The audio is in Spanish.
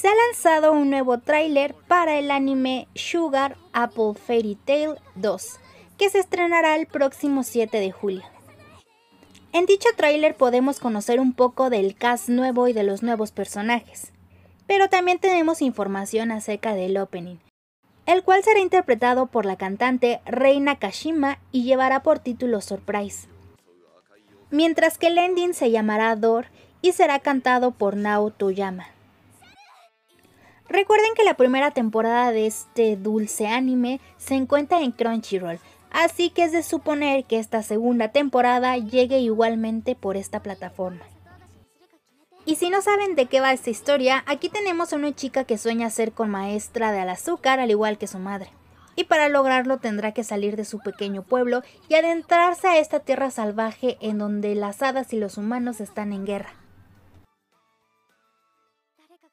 se ha lanzado un nuevo tráiler para el anime Sugar Apple Fairy Tale 2, que se estrenará el próximo 7 de julio. En dicho tráiler podemos conocer un poco del cast nuevo y de los nuevos personajes, pero también tenemos información acerca del opening, el cual será interpretado por la cantante Reina Kashima y llevará por título Surprise. Mientras que el ending se llamará Door y será cantado por Nao Toyama. Recuerden que la primera temporada de este dulce anime se encuentra en Crunchyroll, así que es de suponer que esta segunda temporada llegue igualmente por esta plataforma. Y si no saben de qué va esta historia, aquí tenemos a una chica que sueña ser con maestra de al azúcar al igual que su madre. Y para lograrlo tendrá que salir de su pequeño pueblo y adentrarse a esta tierra salvaje en donde las hadas y los humanos están en guerra.